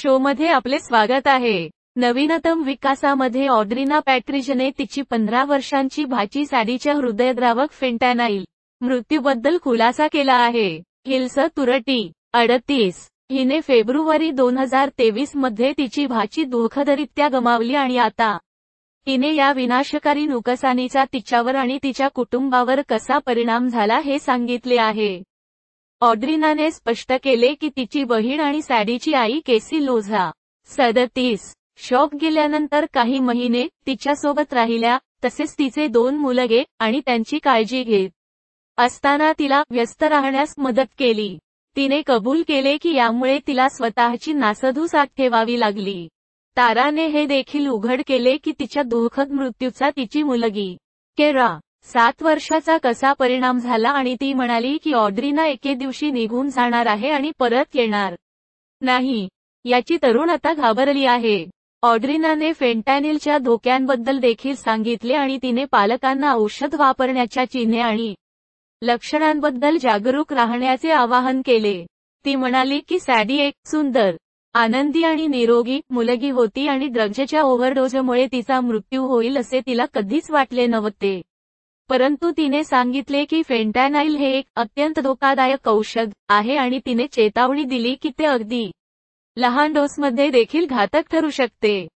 show मध्ये आपले स्वागत आहे नवीनतम विकासामध्ये ऑड्रिना पॅट्रिजने तिची पंधरा वर्षांची भाची साडीच्या हृदयद्रावक फेंटॅनाईल मृत्यूबद्दल खुलासा केला आहे हिल्स तुरटी अडतीस हिने फेब्रुवारी दोन हजार तेवीस मध्ये तिची भाची दुःखदरित्या गमावली आणि आता तिने या विनाशकारी नुकसानीचा तिच्यावर आणि तिच्या कुटुंबावर कसा परिणाम झाला हे सांगितले आहे ऑड्रिनाने स्पष्ट केले की तिची बहीण आणि सॅडीची आई केसी लोझा सदतीस शॉक गेल्यानंतर काही महिने तिच्यासोबत राहिल्या तसेच तिचे दोन मुलगे आणि त्यांची काळजी घेत असताना तिला व्यस्त राहण्यास मदत केली तिने कबूल केले की यामुळे तिला स्वतःची साथ ठेवावी लागली ताराने हे देखील उघड केले की तिच्या दुःखद मृत्यूचा तिची मुलगी केरा सात वर्षाचा कसा परिणाम झाला आणि ती म्हणाली की ऑड्रीना एके दिवशी निघून जाणार आहे आणि परत येणार नाही याची तरुण आता घाबरली आहे ऑड्रिनाने फेंटॅनिलच्या धोक्यांबद्दल देखील सांगितले आणि तिने पालकांना औषध वापरण्याच्या चिन्हे आणि लक्षणांबद्दल जागरूक राहण्याचे आवाहन केले ती म्हणाली की सॅडी एक सुंदर आनंदी आणि निरोगी मुलगी होती आणि ड्रग्जच्या ओव्हरडोजमुळे तिचा मृत्यू होईल असे तिला कधीच वाटले नव्हते परंतु तिने सांगितले की फेंटॅनाईल हे एक अत्यंत धोकादायक औषध आहे आणि तिने चेतावणी दिली की ते अगदी लहान डोसमध्ये देखील घातक ठरू शकते